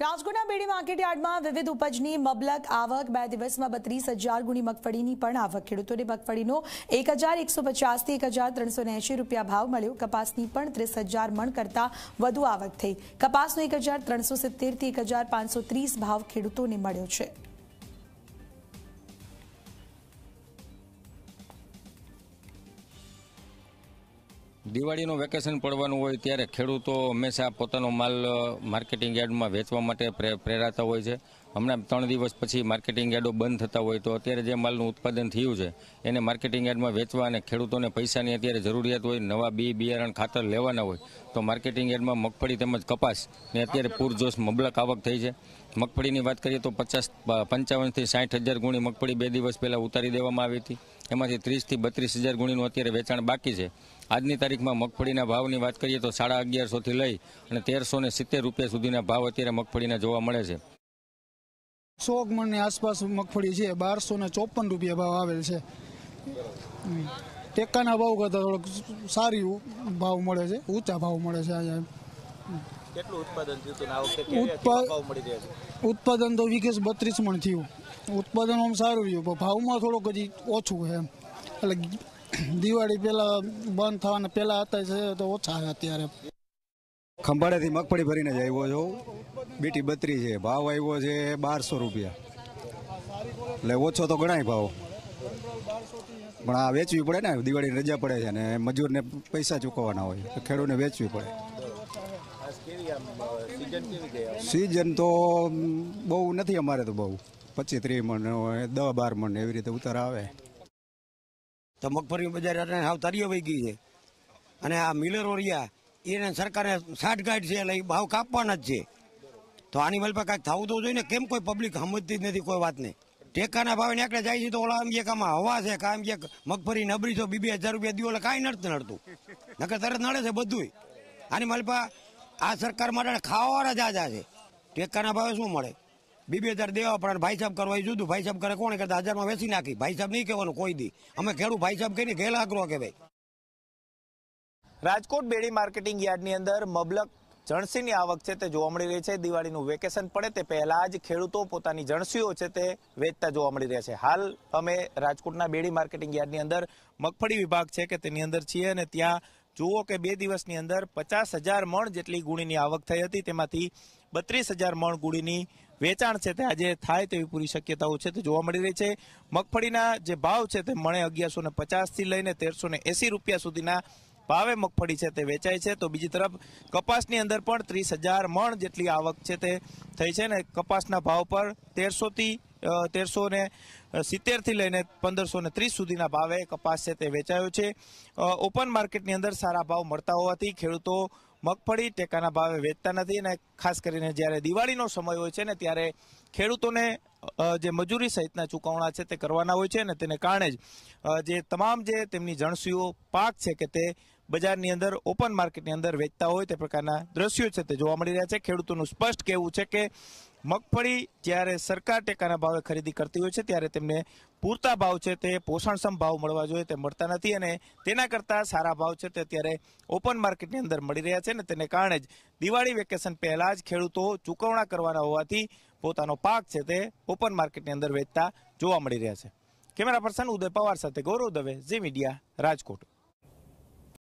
રાજકોટના બેડી માર્કેટયાર્ડમાં વિવિધ ઉપજની મબલક આવક બે દિવસમાં બત્રીસ હજાર ગુણી મગફળીની પણ આવક ખેડૂતોને મગફળીનો એક હજાર એકસો પચાસથી એક હજાર ત્રણસો એંશી રૂપિયા ભાવ મળ્યો કપાસની પણ ત્રીસ હજાર મણ કરતાં વધુ આવક થઈ કપાસનો એક હજાર ત્રણસો સિત્તેરથી એક હજાર પાંચસો ત્રીસ ભાવ ખેડૂતોને મળ્યો છે દિવાળીનું વેકેશન પડવાનું હોય ત્યારે ખેડૂતો હંમેશા પોતાનો માલ માર્કેટિંગ યાર્ડમાં વેચવા માટે પ્રેરાતા હોય છે હમણાં ત્રણ દિવસ પછી માર્કેટિંગ યાર્ડો બંધ થતા હોય તો અત્યારે જે માલનું ઉત્પાદન થયું છે એને માર્કેટિંગ યાર્ડમાં વેચવા અને ખેડૂતોને પૈસાની અત્યારે જરૂરિયાત હોય નવા બી બિયારણ ખાતર લેવાના હોય તો માર્કેટિંગ યાર્ડમાં મગફળી તેમજ કપાસની અત્યારે પૂરજોશ મબલક આવક થઈ છે મગફળીની વાત કરીએ તો પચાસ પંચાવનથી સાઠ હજાર ગુણી મગફળી બે દિવસ પહેલાં ઉતારી દેવામાં આવી હતી એમાંથી ત્રીસથી બત્રીસ હજાર ગુણીનું અત્યારે વેચાણ બાકી છે આજની તારીખમાં મગફળીના ભાવની વાત કરીએ તો સાડા અગિયારસોથી લઈ અને તેરસો ને સિત્તેર રૂપિયા સુધીના ભાવ અત્યારે મગફળીના જોવા મળે છે સો મણની આસપાસ મગફળી છે બારસો ને ચોપન રૂપિયા ભાવ આવેલ છે ટેકાના ભાવ કરતાં થોડોક સારી ભાવ મળે છે ઊંચા ભાવ મળે છે અહીંયા ઉત્પાદન તો વીઘે બત્રીસ મણ થયું ઉત્પાદન આમ સારું રહ્યું પણ ભાવમાં થોડોક હજી ઓછું છે એમ એટલે દિવાળી પહેલાં બંધ થવાના પહેલાં હતા છે તો ઓછા અત્યારે ખંભાળાથી મગફળી ભરીને જ આવ્યો છું બીટી બત્રી છે ભાવ આવ્યો છે બારસો રૂપિયા એટલે ઓછો તો ઘણાય ભાવ પણ આ વેચવી પડે ને દિવાળીની રજા પડે છે અને મજૂરને પૈસા ચૂકવવાના હોય તો ખેડૂતને વેચવી પડે સિઝન તો બહુ નથી અમારે તો બહુ પચીસ ત્રીસ મણ દસ બાર મણ એવી રીતે ઉતાર આવે તો મગફળી બજાર હાવ તરીએ વહી ગઈ છે અને આ મિલરો રહ્યા એને સરકારે સાઠ સાઠગાંઠ છે એટલે એ ભાવ કાપવાના જ છે તો આની માલપા કાંઈક થવું તો જોઈએ ને કેમ કોઈ પબ્લિક સમજતી જ નથી કોઈ વાતને ટેકાના ભાવે એકડે જાય છે તો ઓલા આમ એક આમાં હવા છે કામ એક મગફળી નબળી છો બી બે હજાર રૂપિયા દીવો એટલે કાંઈ નડતું નડતું નકર તરત નડે છે બધું આની માલપા આ સરકાર માટે ખાવાવાળા જ આજા છે ટેકાના ભાવે શું મળે બે હજાર દેવા પડે ભાઈ સાહેબ કરવા જુદું ભાઈ સાહેબ કરે કોણ કરતા હજારમાં વેચી નાખી ભાઈ સાહેબ નહીં કહેવાનું કોઈ દી અમે ખેડૂત ભાઈ સાહેબ કહીને ઘેલા આકરો કે ભાઈ રાજકોટ બેડી માર્કેટિંગ યાર્ડની અંદર મબલક જણસીની આવક છે તે જોવા મળી રહી છે દિવાળીનું વેકેશન પડે તે પહેલાં જ ખેડૂતો પોતાની જણસીઓ છે તે વેચતા જોવા મળી રહ્યા છે હાલ અમે રાજકોટના બેડી માર્કેટિંગ યાર્ડની અંદર મગફળી વિભાગ છે કે તેની અંદર છીએ અને ત્યાં જુઓ કે બે દિવસની અંદર પચાસ હજાર મણ જેટલી ગુણીની આવક થઈ હતી તેમાંથી બત્રીસ હજાર મણ ગુણીની વેચાણ છે તે આજે થાય તેવી પૂરી શક્યતાઓ છે તે જોવા મળી રહી છે મગફળીના જે ભાવ છે તે મણે અગિયારસો ને પચાસથી લઈને તેરસો ને એંસી રૂપિયા સુધીના ભાવે મગફળી છે તે વેચાય છે તો બીજી તરફ કપાસની અંદર પણ ત્રીસ હજાર મણ જેટલી આવક છે તે થઈ છે ને કપાસના ભાવ પર તેરસોથી તેરસો ને સિત્તેરથી લઈને પંદરસો ને ત્રીસ સુધીના ભાવે કપાસ છે તે વેચાયો છે ઓપન માર્કેટની અંદર સારા ભાવ મળતા હોવાથી ખેડૂતો મગફળી ટેકાના ભાવે વેચતા નથી અને ખાસ કરીને જ્યારે દિવાળીનો સમય હોય છે ને ત્યારે ખેડૂતોને જે મજૂરી સહિતના ચૂકવણા છે તે કરવાના હોય છે અને તેને કારણે જ જે તમામ જે તેમની જણસીઓ પાક છે કે તે બજારની અંદર ઓપન માર્કેટની અંદર વેચતા હોય તે પ્રકારના દ્રશ્યો છે તે જોવા મળી રહ્યા છે ખેડૂતોનું સ્પષ્ટ કહેવું છે કે મગફળી જ્યારે સરકાર ટેકાના ભાવે ખરીદી કરતી હોય છે ત્યારે તેમને પૂરતા ભાવ છે તે પોષણક્ષમ ભાવ મળવા જોઈએ તે મળતા નથી અને તેના કરતાં સારા ભાવ છે તે અત્યારે ઓપન માર્કેટની અંદર મળી રહ્યા છે અને તેને કારણે જ દિવાળી વેકેશન પહેલાં જ ખેડૂતો ચૂકવણા કરવાના હોવાથી પોતાનો પાક છે તે ઓપન માર્કેટની અંદર વેચતા જોવા મળી રહ્યા છે કેમેરા પર્સન ઉદય પવાર સાથે ગૌરવ દવે ઝી મીડિયા રાજકોટ